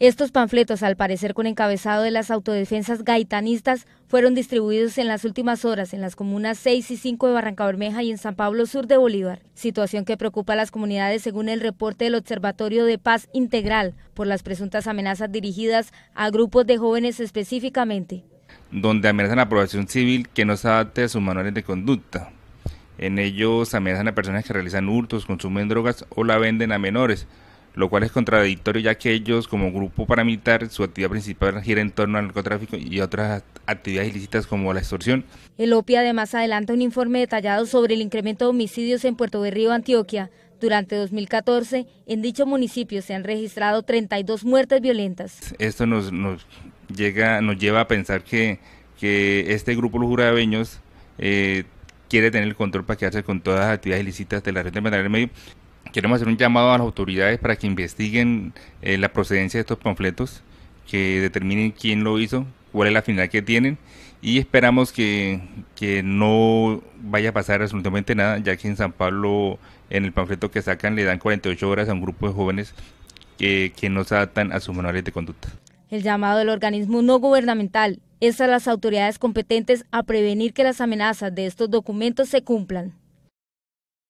Estos panfletos, al parecer con encabezado de las autodefensas gaitanistas, fueron distribuidos en las últimas horas en las comunas 6 y 5 de Barranca Bermeja y en San Pablo Sur de Bolívar, situación que preocupa a las comunidades según el reporte del Observatorio de Paz Integral por las presuntas amenazas dirigidas a grupos de jóvenes específicamente. Donde amenazan a la población civil que no se adapte a sus manuales de conducta. En ellos amenazan a personas que realizan hurtos, consumen drogas o la venden a menores lo cual es contradictorio ya que ellos como grupo paramilitar su actividad principal gira en torno al narcotráfico y otras actividades ilícitas como la extorsión. El OPI además adelanta un informe detallado sobre el incremento de homicidios en Puerto Berrío, Antioquia. Durante 2014, en dicho municipio se han registrado 32 muertes violentas. Esto nos, llega, nos lleva a pensar que, que este grupo, los eh, quiere tener el control para quedarse con todas las actividades ilícitas de la red de Medio Queremos hacer un llamado a las autoridades para que investiguen eh, la procedencia de estos panfletos, que determinen quién lo hizo, cuál es la finalidad que tienen y esperamos que, no vaya a pasar absolutamente nada, ya que en San Pablo, en el panfleto que sacan, le dan 48 horas a un grupo de jóvenes que, que no se adaptan a sus manuales de conducta. El llamado del organismo no gubernamental es a las autoridades competentes a prevenir que las amenazas de estos documentos se cumplan.